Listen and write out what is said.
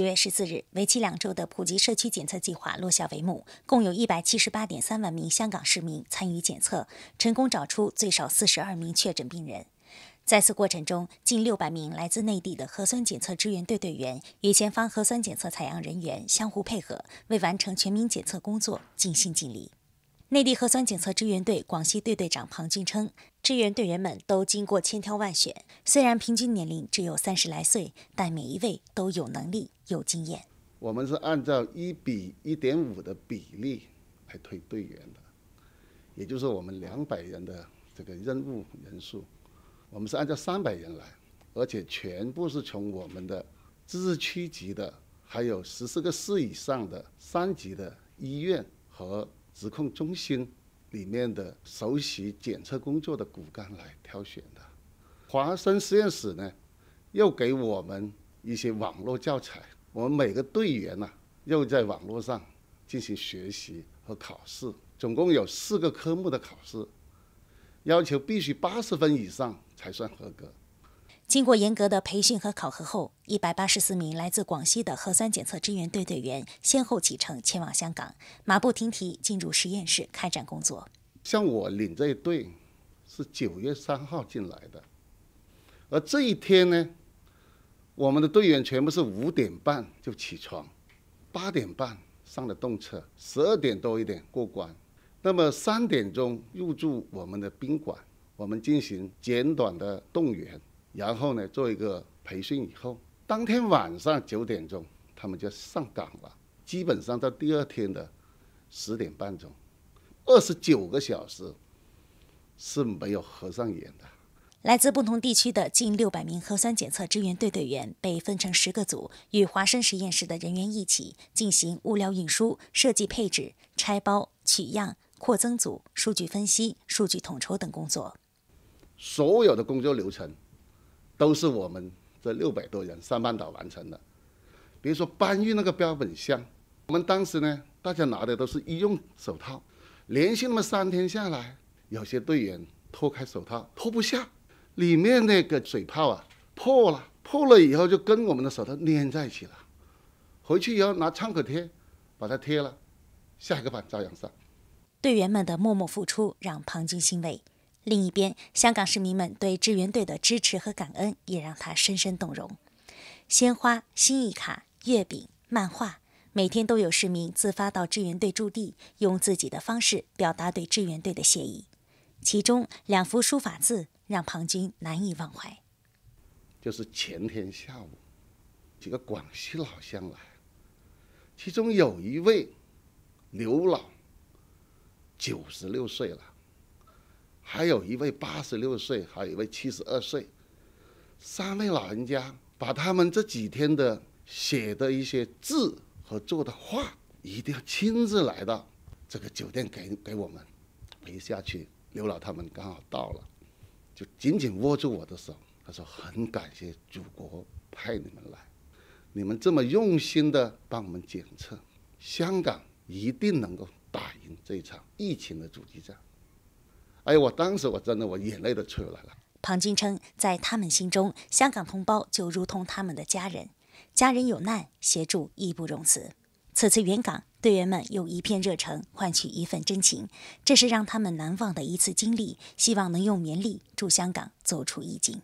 九月十四日，为期两周的普及社区检测计划落下帷幕，共有一百七十八点三万名香港市民参与检测，成功找出最少四十二名确诊病人。在此过程中，近六百名来自内地的核酸检测支援队队员与前方核酸检测采样人员相互配合，为完成全民检测工作尽心尽力。内地核酸检测支援队广西队队长庞俊称。支援队员们都经过千挑万选，虽然平均年龄只有三十来岁，但每一位都有能力、有经验。我们是按照一比一点五的比例来推队员的，也就是我们两百人的这个任务人数，我们是按照三百人来，而且全部是从我们的自治区级的，还有十四个市以上的三级的医院和疾控中心。里面的熟悉检测工作的骨干来挑选的。华生实验室呢，又给我们一些网络教材，我们每个队员呢，又在网络上进行学习和考试，总共有四个科目的考试，要求必须八十分以上才算合格。经过严格的培训和考核后，一百八十四名来自广西的核酸检测支援队队员先后启程前往香港，马不停蹄进入实验室开展工作。像我领这一队，是九月三号进来的，而这一天呢，我们的队员全部是五点半就起床，八点半上的动车，十二点多一点过关，那么三点钟入住我们的宾馆，我们进行简短的动员。然后呢，做一个培训以后，当天晚上九点钟，他们就上岗了。基本上到第二天的十点半钟，二十九个小时是没有合上眼的。来自不同地区的近六百名核酸检测支援队队员被分成十个组，与华生实验室的人员一起进行物料运输、设计配置、拆包、取样、扩增组、数据分析、数据统筹等工作。所有的工作流程。都是我们这六百多人上半岛完成的。比如说搬运那个标本箱，我们当时呢，大家拿的都是医用手套，连续那么三天下来，有些队员脱开手套脱不下，里面那个水泡啊破了，破了以后就跟我们的手套粘在一起了，回去以后拿创可贴把它贴了，下一个班照样上。队员们的默默付出让庞军欣慰。另一边，香港市民们对支援队的支持和感恩也让他深深动容。鲜花、心意卡、月饼、漫画，每天都有市民自发到支援队驻地，用自己的方式表达对支援队的谢意。其中两幅书法字让庞军难以忘怀。就是前天下午，几个广西老乡来，其中有一位刘老，九十六岁了。还有一位八十六岁，还有一位七十二岁，三位老人家把他们这几天的写的一些字和做的画，一定要亲自来到这个酒店给给我们陪下去。刘老他们刚好到了，就紧紧握住我的手，他说：“很感谢祖国派你们来，你们这么用心的帮我们检测，香港一定能够打赢这场疫情的阻击战。”哎我当时我真的我眼泪都出来了。庞军称，在他们心中，香港同胞就如同他们的家人，家人有难，协助义不容辞。此次援港，队员们用一片热诚换取一份真情，这是让他们难忘的一次经历。希望能用绵力助香港，走出疫境。